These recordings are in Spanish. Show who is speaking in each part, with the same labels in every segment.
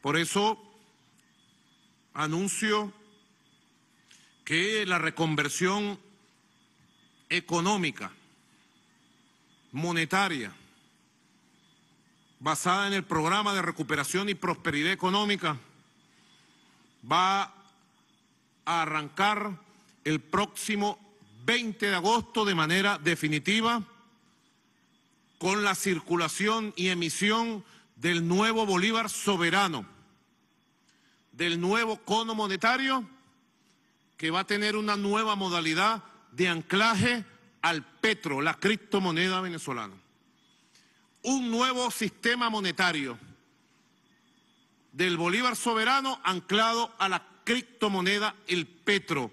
Speaker 1: Por eso anuncio que la reconversión económica, monetaria, basada en el programa de recuperación y prosperidad económica, va a arrancar el próximo 20 de agosto de manera definitiva con la circulación y emisión del nuevo Bolívar soberano, del nuevo cono monetario que va a tener una nueva modalidad de anclaje al petro, la criptomoneda venezolana. Un nuevo sistema monetario del Bolívar soberano anclado a la criptomoneda, el petro,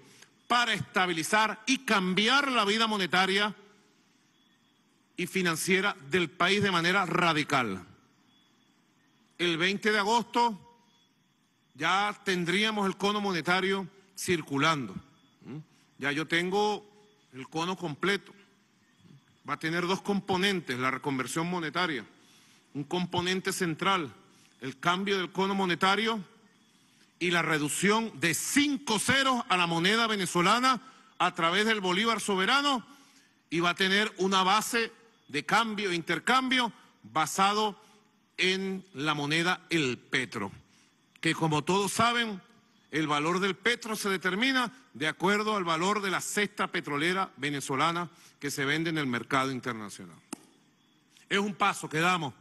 Speaker 1: para estabilizar y cambiar la vida monetaria y financiera del país de manera radical el 20 de agosto ya tendríamos el cono monetario circulando. ¿Mm? Ya yo tengo el cono completo. Va a tener dos componentes, la reconversión monetaria. Un componente central, el cambio del cono monetario y la reducción de cinco ceros a la moneda venezolana a través del Bolívar soberano y va a tener una base de cambio, e intercambio, basado en la moneda el petro, que como todos saben, el valor del petro se determina de acuerdo al valor de la cesta petrolera venezolana que se vende en el mercado internacional. Es un paso que damos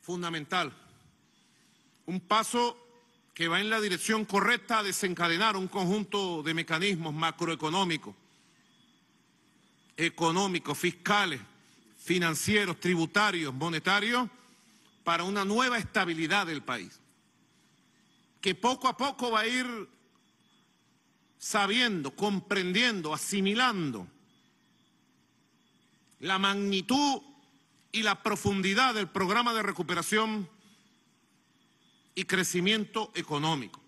Speaker 1: fundamental, un paso que va en la dirección correcta a desencadenar un conjunto de mecanismos macroeconómicos, económicos, fiscales, financieros, tributarios, monetarios, para una nueva estabilidad del país, que poco a poco va a ir sabiendo, comprendiendo, asimilando la magnitud y la profundidad del programa de recuperación y crecimiento económico.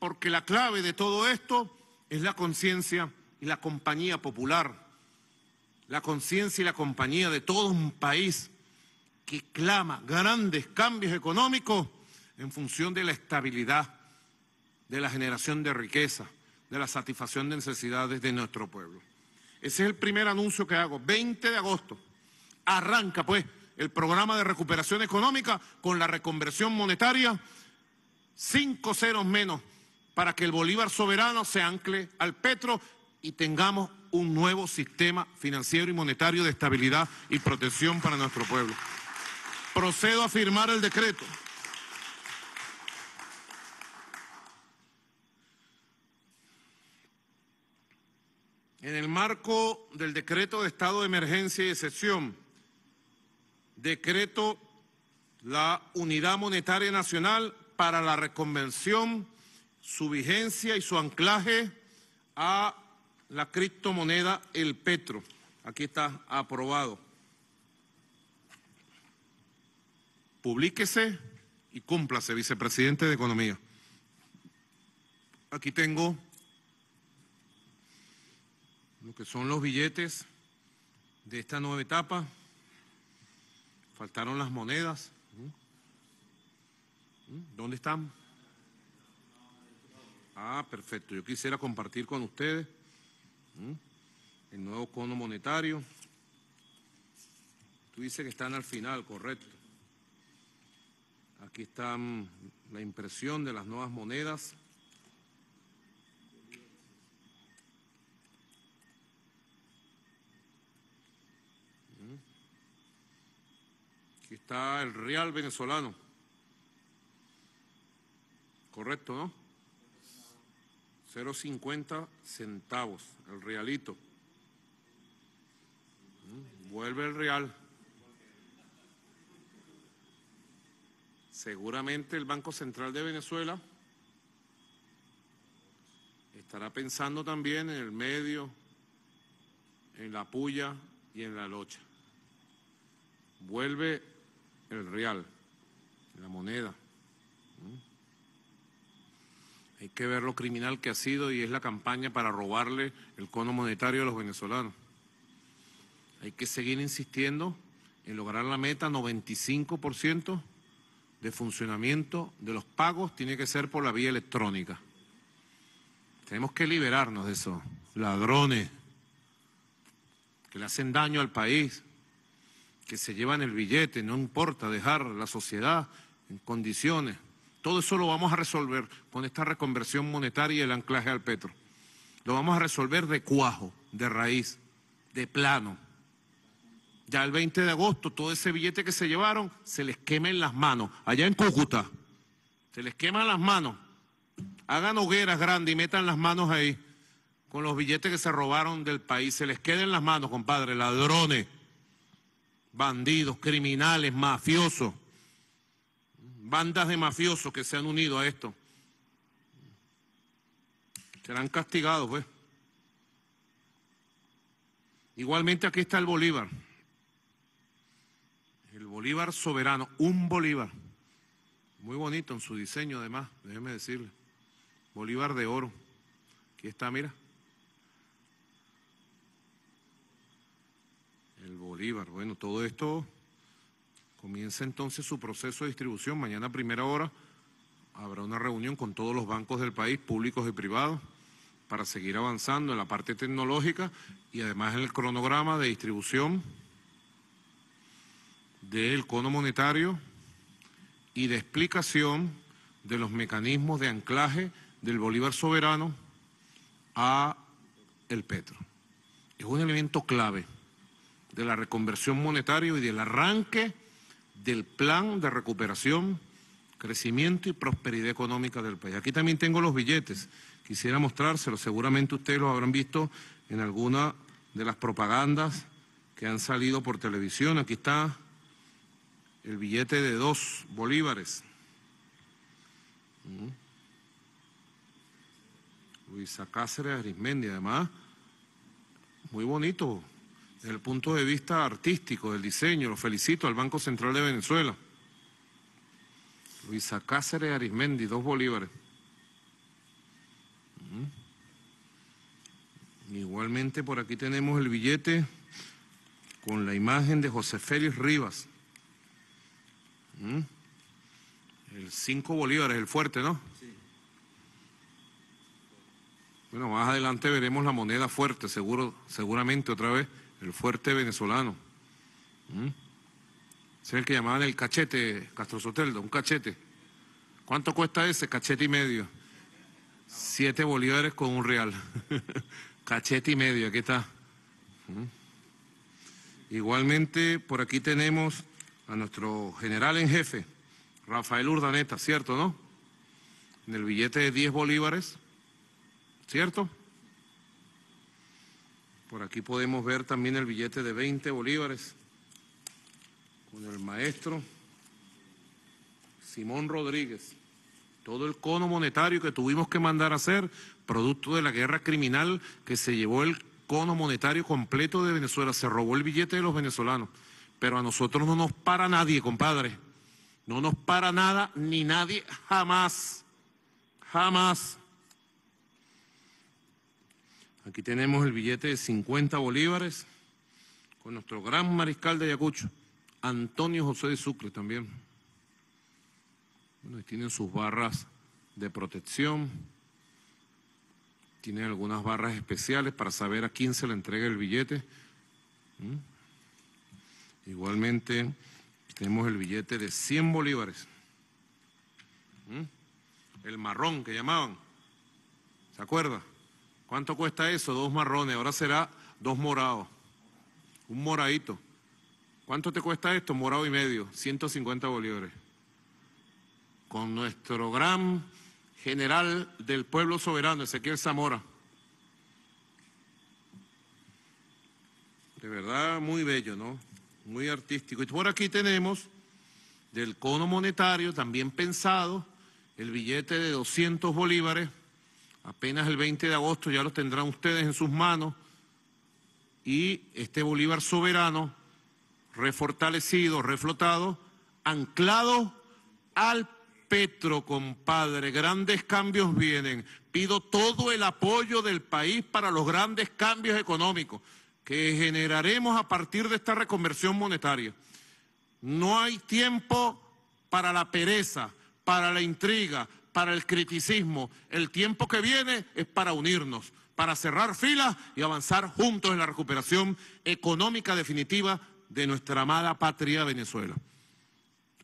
Speaker 1: Porque la clave de todo esto es la conciencia y la compañía popular, la conciencia y la compañía de todo un país que clama grandes cambios económicos en función de la estabilidad, de la generación de riqueza, de la satisfacción de necesidades de nuestro pueblo. Ese es el primer anuncio que hago, 20 de agosto. Arranca pues el programa de recuperación económica con la reconversión monetaria, cinco ceros menos para que el Bolívar soberano se ancle al petro y tengamos un nuevo sistema financiero y monetario de estabilidad y protección para nuestro pueblo. Procedo a firmar el decreto. En el marco del decreto de estado de emergencia y excepción, decreto la Unidad Monetaria Nacional para la reconvención, su vigencia y su anclaje a la criptomoneda el petro. Aquí está aprobado. Publíquese y cúmplase, vicepresidente de Economía. Aquí tengo lo que son los billetes de esta nueva etapa. Faltaron las monedas. ¿Mm? ¿Mm? ¿Dónde están? Ah, perfecto. Yo quisiera compartir con ustedes ¿Mm? el nuevo cono monetario. Tú dices que están al final, correcto. Aquí está mm, la impresión de las nuevas monedas. Mm. Aquí está el real venezolano. Correcto, ¿no? 0.50 centavos, el realito. Mm, vuelve el real. Seguramente el Banco Central de Venezuela estará pensando también en el medio, en la puya y en la locha. Vuelve el real, la moneda. Hay que ver lo criminal que ha sido y es la campaña para robarle el cono monetario a los venezolanos. Hay que seguir insistiendo en lograr la meta 95% de funcionamiento de los pagos tiene que ser por la vía electrónica. Tenemos que liberarnos de esos ladrones que le hacen daño al país, que se llevan el billete, no importa dejar la sociedad en condiciones. Todo eso lo vamos a resolver con esta reconversión monetaria y el anclaje al petro. Lo vamos a resolver de cuajo, de raíz, de plano ya el 20 de agosto todo ese billete que se llevaron se les quema en las manos, allá en Cúcuta, se les queman las manos. Hagan hogueras grandes y metan las manos ahí con los billetes que se robaron del país. Se les queden las manos, compadre, ladrones, bandidos, criminales, mafiosos, bandas de mafiosos que se han unido a esto. Serán castigados, pues. Igualmente aquí está el Bolívar. Bolívar soberano, un Bolívar. Muy bonito en su diseño además, déjeme decirle. Bolívar de oro. Aquí está, mira. El Bolívar. Bueno, todo esto comienza entonces su proceso de distribución. Mañana a primera hora habrá una reunión con todos los bancos del país, públicos y privados, para seguir avanzando en la parte tecnológica y además en el cronograma de distribución del cono monetario y de explicación de los mecanismos de anclaje del Bolívar soberano a el petro. Es un elemento clave de la reconversión monetaria y del arranque del plan de recuperación, crecimiento y prosperidad económica del país. Aquí también tengo los billetes, quisiera mostrárselos, seguramente ustedes los habrán visto en alguna de las propagandas que han salido por televisión. Aquí está el billete de dos bolívares. Luisa Cáceres Arismendi, además, muy bonito desde el punto de vista artístico, del diseño, lo felicito al Banco Central de Venezuela. Luisa Cáceres Arismendi, dos bolívares. Igualmente por aquí tenemos el billete con la imagen de José Félix Rivas. El 5 bolívares, el fuerte, ¿no? Sí. Bueno, más adelante veremos la moneda fuerte, seguro, seguramente otra vez, el fuerte venezolano. Ese Es el que llamaban el cachete, Castro Soteldo, un cachete. ¿Cuánto cuesta ese? Cachete y medio. Siete bolívares con un real. cachete y medio, aquí está. Igualmente, por aquí tenemos a nuestro general en jefe, Rafael Urdaneta, ¿cierto, no? En el billete de 10 bolívares, ¿cierto? Por aquí podemos ver también el billete de 20 bolívares con el maestro Simón Rodríguez. Todo el cono monetario que tuvimos que mandar a hacer, producto de la guerra criminal que se llevó el cono monetario completo de Venezuela, se robó el billete de los venezolanos. Pero a nosotros no nos para nadie, compadre. No nos para nada ni nadie jamás. Jamás. Aquí tenemos el billete de 50 bolívares con nuestro gran mariscal de Ayacucho, Antonio José de Sucre también. tienen sus barras de protección. Tienen algunas barras especiales para saber a quién se le entrega el billete. ¿Mm? Igualmente, tenemos el billete de 100 bolívares. ¿Mm? El marrón que llamaban. ¿Se acuerda? ¿Cuánto cuesta eso? Dos marrones. Ahora será dos morados. Un moradito. ¿Cuánto te cuesta esto? Morado y medio. 150 bolívares. Con nuestro gran general del pueblo soberano, Ezequiel Zamora. De verdad, muy bello, ¿no? muy artístico. Y por aquí tenemos del cono monetario, también pensado, el billete de 200 bolívares, apenas el 20 de agosto ya lo tendrán ustedes en sus manos, y este bolívar soberano, refortalecido, reflotado, anclado al Petro, compadre, grandes cambios vienen. Pido todo el apoyo del país para los grandes cambios económicos que generaremos a partir de esta reconversión monetaria. No hay tiempo para la pereza, para la intriga, para el criticismo. El tiempo que viene es para unirnos, para cerrar filas y avanzar juntos en la recuperación económica definitiva de nuestra amada patria Venezuela.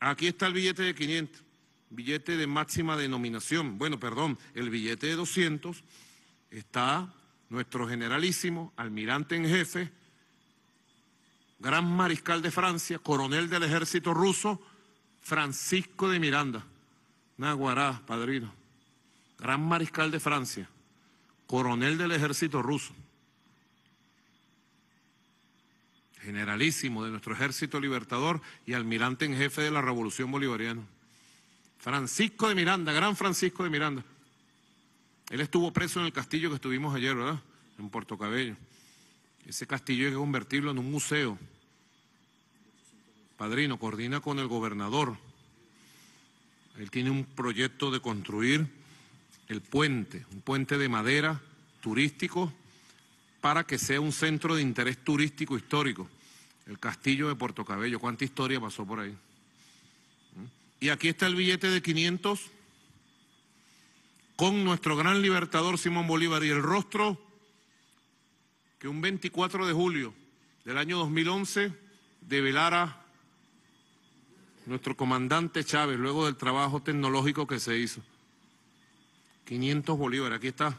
Speaker 1: Aquí está el billete de 500, billete de máxima denominación. Bueno, perdón, el billete de 200 está nuestro generalísimo, almirante en jefe, gran mariscal de Francia, coronel del ejército ruso, Francisco de Miranda. Naguará, padrino. Gran mariscal de Francia, coronel del ejército ruso, generalísimo de nuestro ejército libertador y almirante en jefe de la revolución bolivariana. Francisco de Miranda, gran Francisco de Miranda. Él estuvo preso en el castillo que estuvimos ayer, ¿verdad? En Puerto Cabello. Ese castillo hay que convertirlo en un museo. Padrino, coordina con el gobernador. Él tiene un proyecto de construir el puente, un puente de madera turístico para que sea un centro de interés turístico histórico. El castillo de Puerto Cabello, cuánta historia pasó por ahí. ¿Mm? Y aquí está el billete de 500 con nuestro gran libertador Simón Bolívar y el rostro que un 24 de julio del año 2011 develara nuestro comandante Chávez luego del trabajo tecnológico que se hizo. 500 Bolívar, aquí está.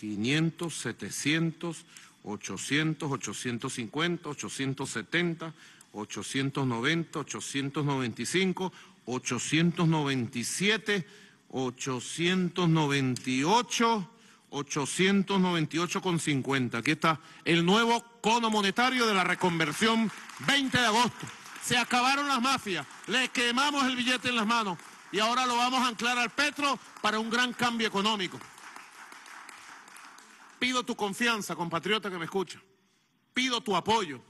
Speaker 1: 500, 700, 800, 850, 870, 890, 895, 897, 898, 898 con 50. Aquí está el nuevo cono monetario de la reconversión 20 de agosto. Se acabaron las mafias, le quemamos el billete en las manos y ahora lo vamos a anclar al Petro para un gran cambio económico. Pido tu confianza, compatriota que me escucha. Pido tu apoyo.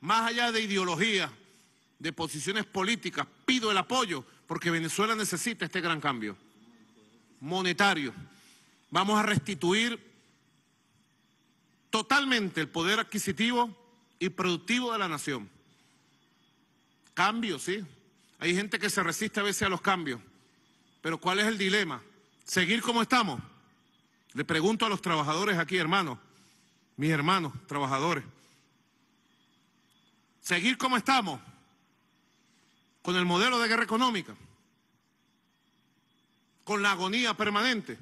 Speaker 1: Más allá de ideología, de posiciones políticas, pido el apoyo porque Venezuela necesita este gran cambio monetario. Vamos a restituir totalmente el poder adquisitivo y productivo de la nación. Cambio, sí. Hay gente que se resiste a veces a los cambios, pero ¿cuál es el dilema? ¿Seguir como estamos? Le pregunto a los trabajadores aquí, hermanos, mis hermanos, trabajadores. ¿Seguir como estamos? con el modelo de guerra económica, con la agonía permanente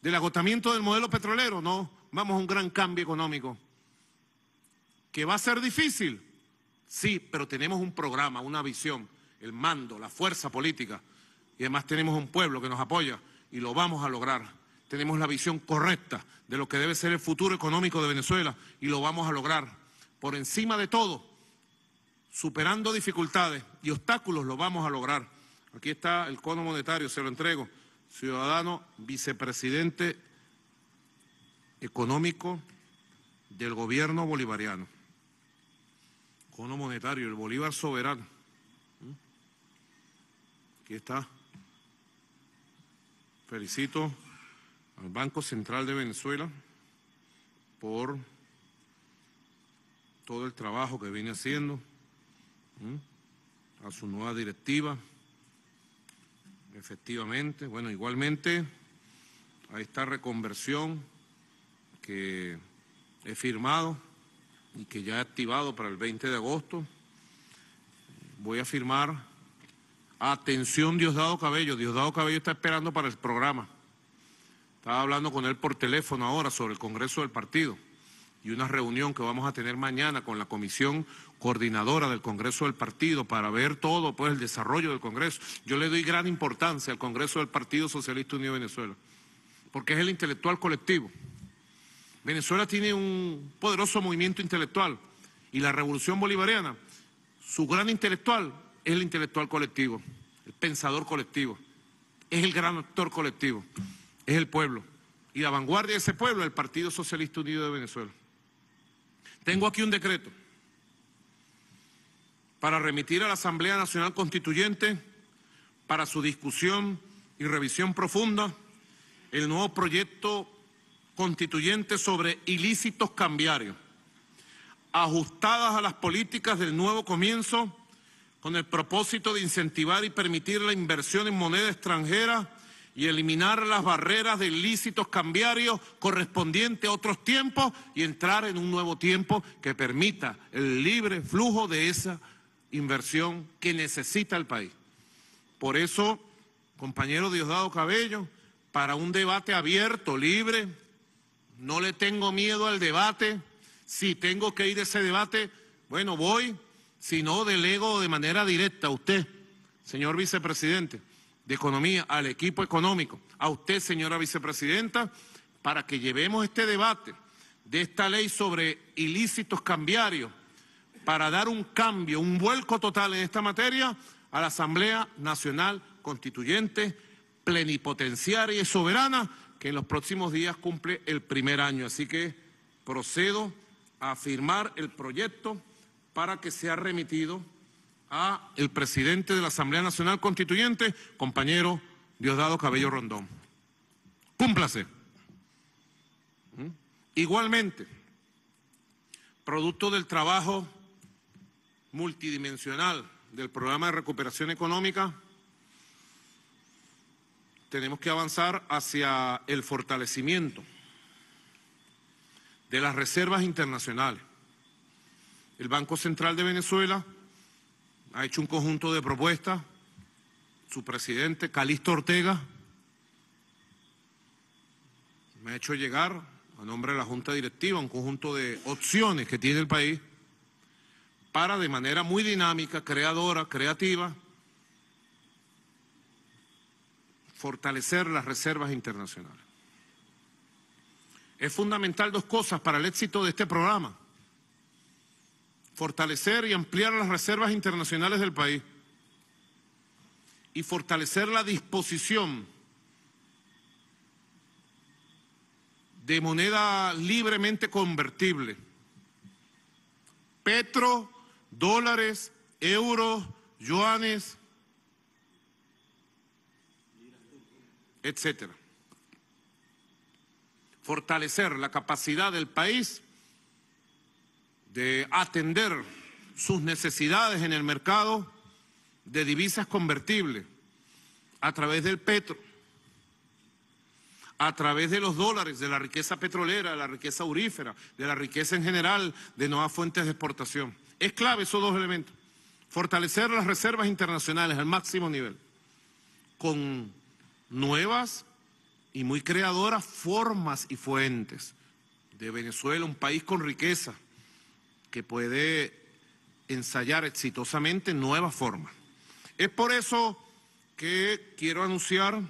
Speaker 1: del agotamiento del modelo petrolero, no, vamos a un gran cambio económico. ¿Que va a ser difícil? Sí, pero tenemos un programa, una visión, el mando, la fuerza política y además tenemos un pueblo que nos apoya y lo vamos a lograr. Tenemos la visión correcta de lo que debe ser el futuro económico de Venezuela y lo vamos a lograr. Por encima de todo, Superando dificultades y obstáculos lo vamos a lograr. Aquí está el cono monetario, se lo entrego. Ciudadano vicepresidente económico del gobierno bolivariano. Cono monetario, el Bolívar soberano. Aquí está. Felicito al Banco Central de Venezuela por todo el trabajo que viene haciendo. ¿Mm? a su nueva directiva. Efectivamente, bueno, igualmente a esta reconversión que he firmado y que ya he activado para el 20 de agosto, voy a firmar, atención Diosdado Cabello, Diosdado Cabello está esperando para el programa. Estaba hablando con él por teléfono ahora sobre el Congreso del Partido y una reunión que vamos a tener mañana con la comisión coordinadora del Congreso del Partido para ver todo pues el desarrollo del Congreso. Yo le doy gran importancia al Congreso del Partido Socialista Unido de Venezuela, porque es el intelectual colectivo. Venezuela tiene un poderoso movimiento intelectual y la revolución bolivariana, su gran intelectual es el intelectual colectivo, el pensador colectivo, es el gran actor colectivo, es el pueblo. Y la vanguardia de ese pueblo es el Partido Socialista Unido de Venezuela. Tengo aquí un decreto para remitir a la Asamblea Nacional Constituyente para su discusión y revisión profunda el nuevo proyecto constituyente sobre ilícitos cambiarios, ajustadas a las políticas del nuevo comienzo con el propósito de incentivar y permitir la inversión en moneda extranjera y eliminar las barreras de ilícitos cambiarios correspondientes a otros tiempos y entrar en un nuevo tiempo que permita el libre flujo de esa inversión que necesita el país. Por eso, compañero Diosdado Cabello, para un debate abierto, libre, no le tengo miedo al debate. Si tengo que ir a ese debate, bueno, voy, si no, delego de manera directa a usted, señor vicepresidente de Economía, al equipo económico, a usted, señora vicepresidenta, para que llevemos este debate de esta ley sobre ilícitos cambiarios para dar un cambio, un vuelco total en esta materia a la Asamblea Nacional Constituyente, plenipotenciaria y soberana, que en los próximos días cumple el primer año. Así que procedo a firmar el proyecto para que sea remitido a el presidente de la Asamblea Nacional Constituyente, compañero Diosdado Cabello Rondón. Cúmplase. Igualmente, producto del trabajo multidimensional del programa de recuperación económica, tenemos que avanzar hacia el fortalecimiento de las reservas internacionales. El Banco Central de Venezuela ha hecho un conjunto de propuestas, su presidente Calixto Ortega me ha hecho llegar a nombre de la Junta Directiva un conjunto de opciones que tiene el país para de manera muy dinámica, creadora, creativa, fortalecer las reservas internacionales. Es fundamental dos cosas para el éxito de este programa fortalecer y ampliar las reservas internacionales del país y fortalecer la disposición de moneda libremente convertible, petro, dólares, euros, yuanes, etcétera. Fortalecer la capacidad del país de atender sus necesidades en el mercado de divisas convertibles a través del petro, a través de los dólares, de la riqueza petrolera, de la riqueza aurífera, de la riqueza en general, de nuevas fuentes de exportación. Es clave esos dos elementos. Fortalecer las reservas internacionales al máximo nivel, con nuevas y muy creadoras formas y fuentes de Venezuela, un país con riqueza, que puede ensayar exitosamente nuevas formas. Es por eso que quiero anunciar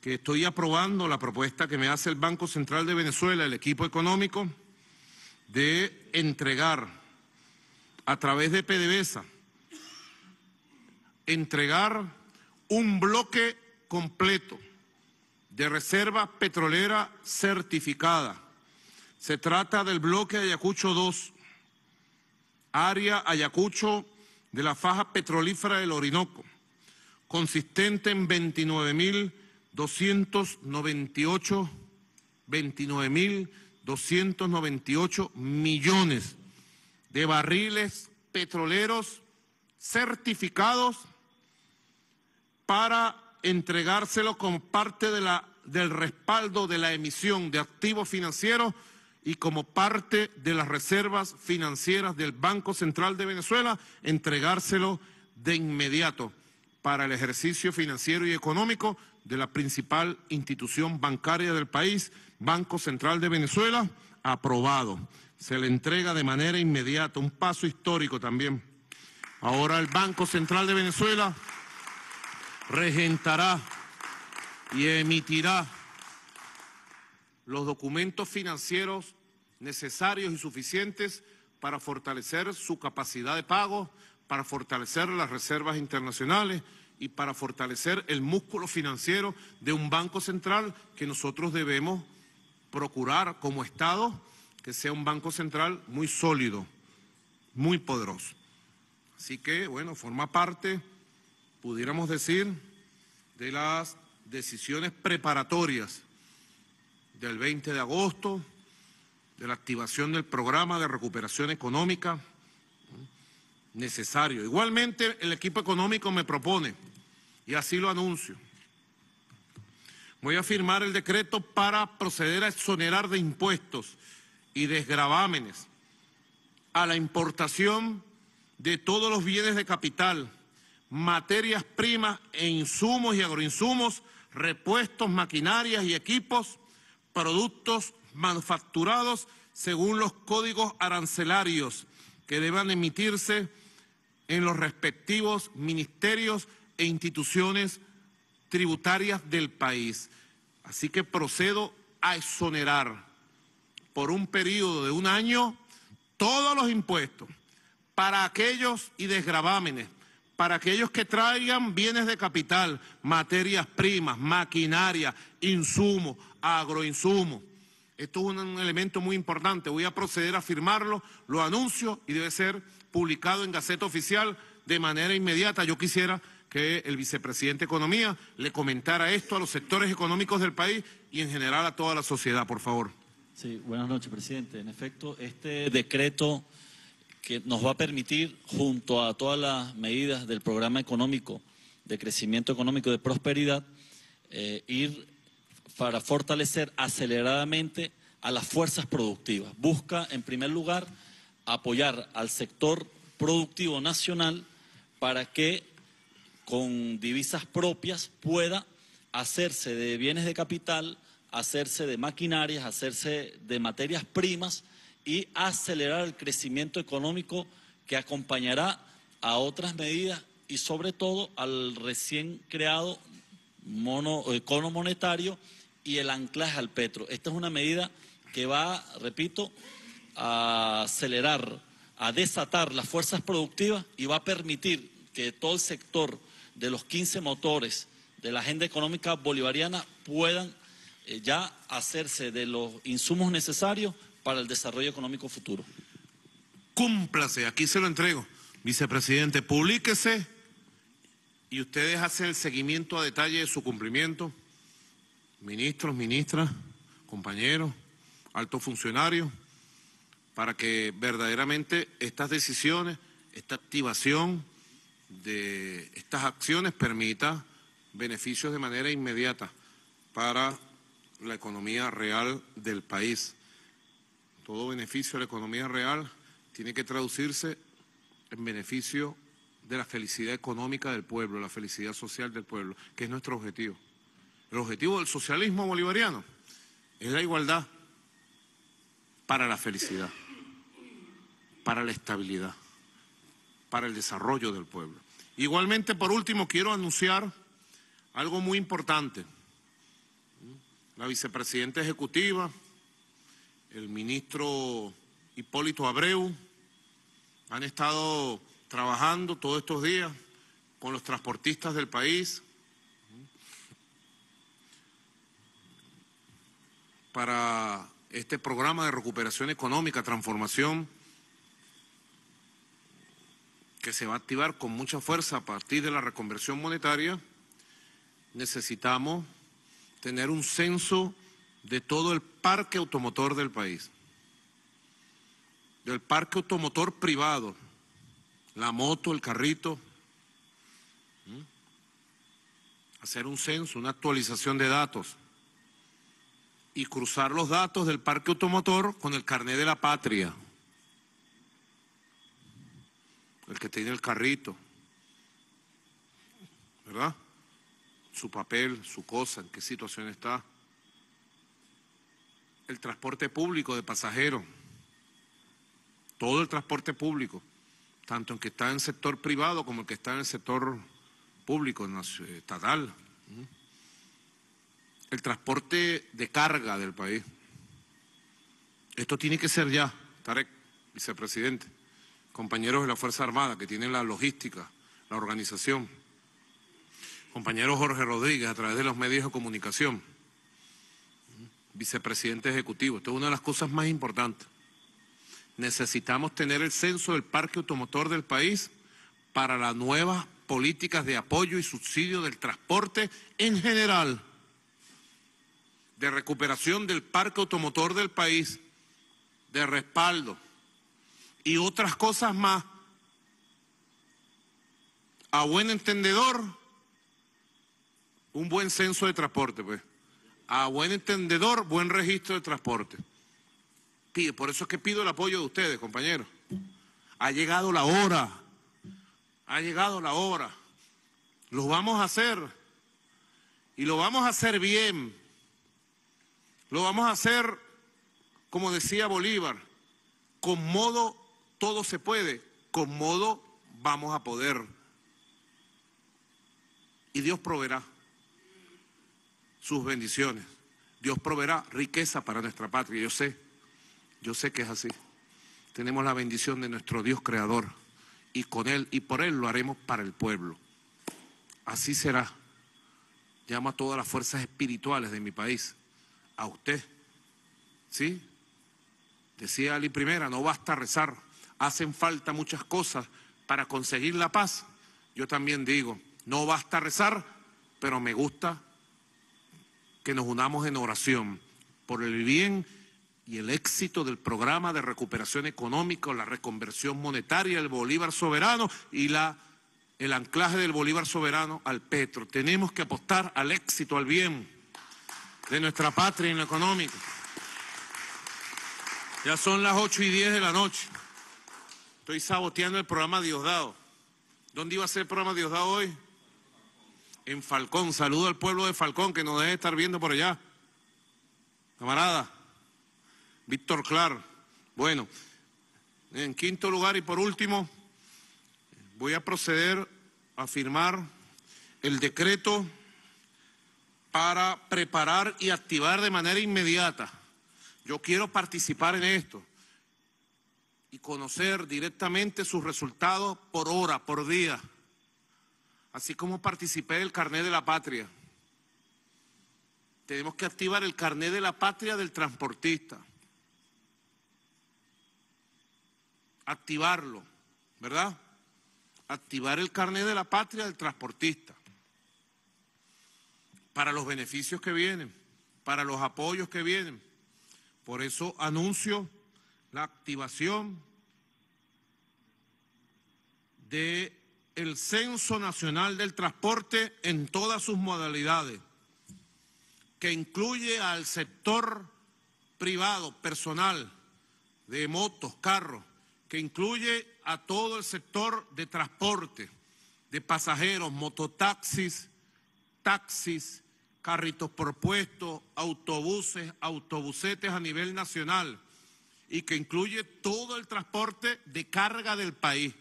Speaker 1: que estoy aprobando la propuesta que me hace el Banco Central de Venezuela, el equipo económico, de entregar a través de PDVSA, entregar un bloque completo de reserva petrolera certificada. Se trata del bloque Ayacucho 2, área Ayacucho de la faja petrolífera del Orinoco, consistente en 29.298 29.298 millones de barriles petroleros certificados para entregárselo como parte del respaldo de la emisión de activos financieros y como parte de las reservas financieras del Banco Central de Venezuela, entregárselo de inmediato para el ejercicio financiero y económico de la principal institución bancaria del país, Banco Central de Venezuela, aprobado. Se le entrega de manera inmediata, un paso histórico también. Ahora el Banco Central de Venezuela regentará y emitirá los documentos financieros necesarios y suficientes para fortalecer su capacidad de pago, para fortalecer las reservas internacionales y para fortalecer el músculo financiero de un banco central que nosotros debemos procurar como Estado que sea un banco central muy sólido, muy poderoso. Así que, bueno, forma parte, pudiéramos decir, de las decisiones preparatorias del 20 de agosto, de la activación del programa de recuperación económica necesario. Igualmente, el equipo económico me propone, y así lo anuncio, voy a firmar el decreto para proceder a exonerar de impuestos y desgravámenes a la importación de todos los bienes de capital, materias primas e insumos y agroinsumos, repuestos, maquinarias y equipos, productos manufacturados según los códigos arancelarios que deban emitirse en los respectivos ministerios e instituciones tributarias del país. Así que procedo a exonerar por un periodo de un año todos los impuestos para aquellos y desgravámenes, para aquellos que traigan bienes de capital, materias primas, maquinaria, insumos, agroinsumos, esto es un elemento muy importante. Voy a proceder a firmarlo, lo anuncio y debe ser publicado en Gaceta Oficial de manera inmediata. Yo quisiera que el vicepresidente de Economía le comentara esto a los sectores económicos del país y en
Speaker 2: general a toda la sociedad, por favor. Sí, buenas noches, presidente. En efecto, este decreto que nos va a permitir, junto a todas las medidas del programa económico, de crecimiento económico, de prosperidad, eh, ir para fortalecer aceleradamente a las fuerzas productivas. Busca, en primer lugar, apoyar al sector productivo nacional para que con divisas propias pueda hacerse de bienes de capital, hacerse de maquinarias, hacerse de materias primas y acelerar el crecimiento económico que acompañará a otras medidas y sobre todo al recién creado mono, econo eh, monetario y el anclaje al petro. Esta es una medida que va, repito, a acelerar, a desatar las fuerzas productivas y va a permitir que todo el sector de los 15 motores de la agenda económica bolivariana puedan eh, ya hacerse de los insumos necesarios para el desarrollo económico futuro. Cúmplase, aquí se lo entrego. Vicepresidente, publíquese
Speaker 1: y ustedes hacen el seguimiento a detalle de su cumplimiento ministros, ministras, compañeros, altos funcionarios, para que verdaderamente estas decisiones, esta activación de estas acciones permita beneficios de manera inmediata para la economía real del país. Todo beneficio de la economía real tiene que traducirse en beneficio de la felicidad económica del pueblo, la felicidad social del pueblo, que es nuestro objetivo. El objetivo del socialismo bolivariano es la igualdad para la felicidad, para la estabilidad, para el desarrollo del pueblo. Igualmente, por último, quiero anunciar algo muy importante. La vicepresidenta ejecutiva, el ministro Hipólito Abreu, han estado trabajando todos estos días con los transportistas del país, para este programa de recuperación económica, transformación, que se va a activar con mucha fuerza a partir de la reconversión monetaria, necesitamos tener un censo de todo el parque automotor del país, del parque automotor privado, la moto, el carrito, hacer un censo, una actualización de datos y cruzar los datos del parque automotor con el carnet de la patria. El que tiene el carrito. ¿Verdad? Su papel, su cosa, en qué situación está. El transporte público de pasajeros. Todo el transporte público, tanto el que está en el sector privado como el que está en el sector público, estatal el transporte de carga del país. Esto tiene que ser ya, Tarek, vicepresidente, compañeros de la Fuerza Armada que tienen la logística, la organización, compañero Jorge Rodríguez a través de los medios de comunicación, vicepresidente ejecutivo. Esto es una de las cosas más importantes. Necesitamos tener el censo del parque automotor del país para las nuevas políticas de apoyo y subsidio del transporte en general de recuperación del parque automotor del país, de respaldo y otras cosas más, a buen entendedor, un buen censo de transporte, pues. A buen entendedor, buen registro de transporte. por eso es que pido el apoyo de ustedes, compañeros. Ha llegado la hora. Ha llegado la hora. Lo vamos a hacer. Y lo vamos a hacer bien. Lo vamos a hacer, como decía Bolívar, con modo todo se puede, con modo vamos a poder. Y Dios proveerá sus bendiciones. Dios proveerá riqueza para nuestra patria. Yo sé, yo sé que es así. Tenemos la bendición de nuestro Dios creador y con Él y por Él lo haremos para el pueblo. Así será. Llamo a todas las fuerzas espirituales de mi país a usted. ¿Sí? Decía Ali Primera, no basta rezar, hacen falta muchas cosas para conseguir la paz. Yo también digo, no basta rezar, pero me gusta que nos unamos en oración por el bien y el éxito del programa de recuperación económica, la reconversión monetaria, el Bolívar soberano y la, el anclaje del Bolívar soberano al Petro. Tenemos que apostar al éxito, al bien de nuestra patria en lo económico. Ya son las 8 y 10 de la noche. Estoy saboteando el programa Diosdado. ¿Dónde iba a ser el programa Diosdado hoy? En Falcón. Saludo al pueblo de Falcón que nos debe estar viendo por allá. Camarada. Víctor Clar. Bueno. En quinto lugar y por último, voy a proceder a firmar el decreto para preparar y activar de manera inmediata. Yo quiero participar en esto y conocer directamente sus resultados por hora, por día, así como participé del carnet de la patria. Tenemos que activar el carnet de la patria del transportista. Activarlo, ¿verdad? Activar el carnet de la patria del transportista para los beneficios que vienen, para los apoyos que vienen. Por eso anuncio la activación del Censo Nacional del Transporte en todas sus modalidades, que incluye al sector privado, personal, de motos, carros, que incluye a todo el sector de transporte, de pasajeros, mototaxis, taxis, carritos propuestos, autobuses, autobusetes a nivel nacional y que incluye todo el transporte de carga del país,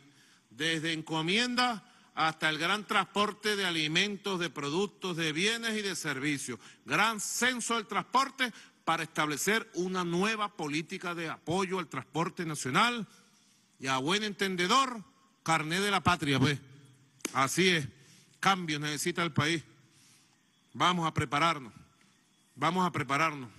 Speaker 1: desde encomiendas hasta el gran transporte de alimentos, de productos, de bienes y de servicios. Gran censo del transporte para establecer una nueva política de apoyo al transporte nacional y a buen entendedor, carné de la patria, pues. Así es, cambio necesita el país. Vamos a prepararnos, vamos a prepararnos.